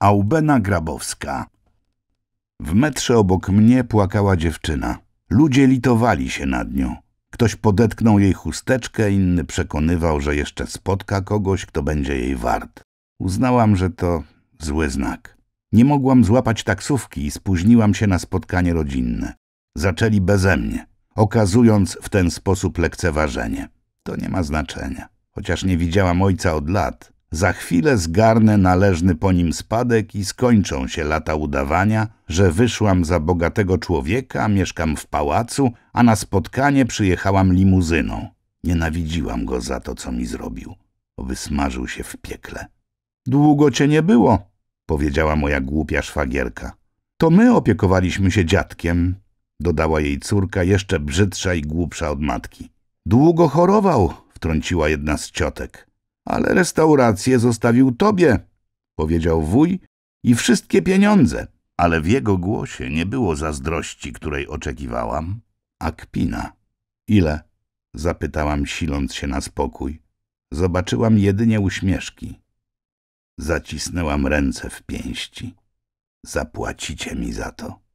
Aubena Grabowska. W metrze obok mnie płakała dziewczyna. Ludzie litowali się nad nią. Ktoś podetknął jej chusteczkę, inny przekonywał, że jeszcze spotka kogoś, kto będzie jej wart. Uznałam, że to zły znak. Nie mogłam złapać taksówki i spóźniłam się na spotkanie rodzinne. Zaczęli bezemnie, okazując w ten sposób lekceważenie. To nie ma znaczenia. Chociaż nie widziałam ojca od lat, za chwilę zgarnę należny po nim spadek i skończą się lata udawania, że wyszłam za bogatego człowieka, mieszkam w pałacu, a na spotkanie przyjechałam limuzyną. Nienawidziłam go za to, co mi zrobił. Wysmażył się w piekle. Długo cię nie było, powiedziała moja głupia szwagierka. To my opiekowaliśmy się dziadkiem, dodała jej córka, jeszcze brzydsza i głupsza od matki. Długo chorował, wtrąciła jedna z ciotek ale restaurację zostawił tobie, powiedział wuj i wszystkie pieniądze. Ale w jego głosie nie było zazdrości, której oczekiwałam, a kpina. Ile? zapytałam, siląc się na spokój. Zobaczyłam jedynie uśmieszki. Zacisnęłam ręce w pięści. Zapłacicie mi za to.